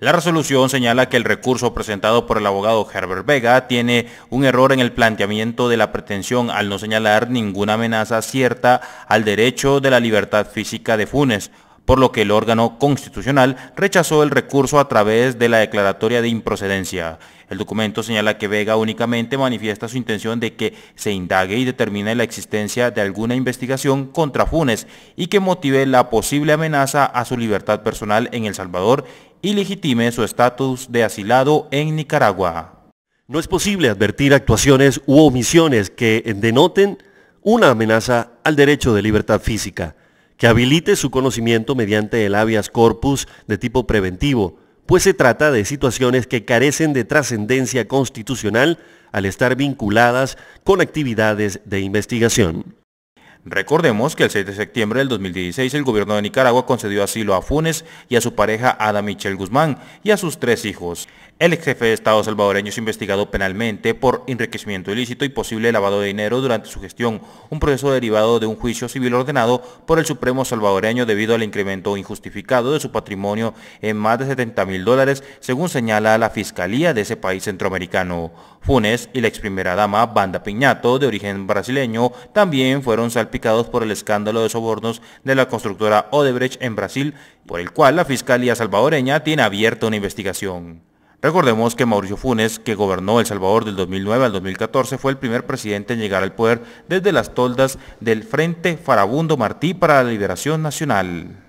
La resolución señala que el recurso presentado por el abogado Herbert Vega tiene un error en el planteamiento de la pretensión al no señalar ninguna amenaza cierta al derecho de la libertad física de Funes, por lo que el órgano constitucional rechazó el recurso a través de la declaratoria de improcedencia. El documento señala que Vega únicamente manifiesta su intención de que se indague y determine la existencia de alguna investigación contra Funes y que motive la posible amenaza a su libertad personal en El Salvador y legitime su estatus de asilado en Nicaragua. No es posible advertir actuaciones u omisiones que denoten una amenaza al derecho de libertad física que habilite su conocimiento mediante el habeas corpus de tipo preventivo, pues se trata de situaciones que carecen de trascendencia constitucional al estar vinculadas con actividades de investigación. Recordemos que el 6 de septiembre del 2016 el gobierno de Nicaragua concedió asilo a Funes y a su pareja Ada Michelle Guzmán y a sus tres hijos. El ex jefe de Estado salvadoreño es investigado penalmente por enriquecimiento ilícito y posible lavado de dinero durante su gestión, un proceso derivado de un juicio civil ordenado por el Supremo salvadoreño debido al incremento injustificado de su patrimonio en más de 70 mil dólares, según señala la Fiscalía de ese país centroamericano. Funes y la ex primera dama Banda Piñato, de origen brasileño, también fueron salpicados por el escándalo de sobornos de la constructora Odebrecht en Brasil, por el cual la Fiscalía salvadoreña tiene abierta una investigación. Recordemos que Mauricio Funes, que gobernó El Salvador del 2009 al 2014, fue el primer presidente en llegar al poder desde las toldas del Frente Farabundo Martí para la Liberación Nacional.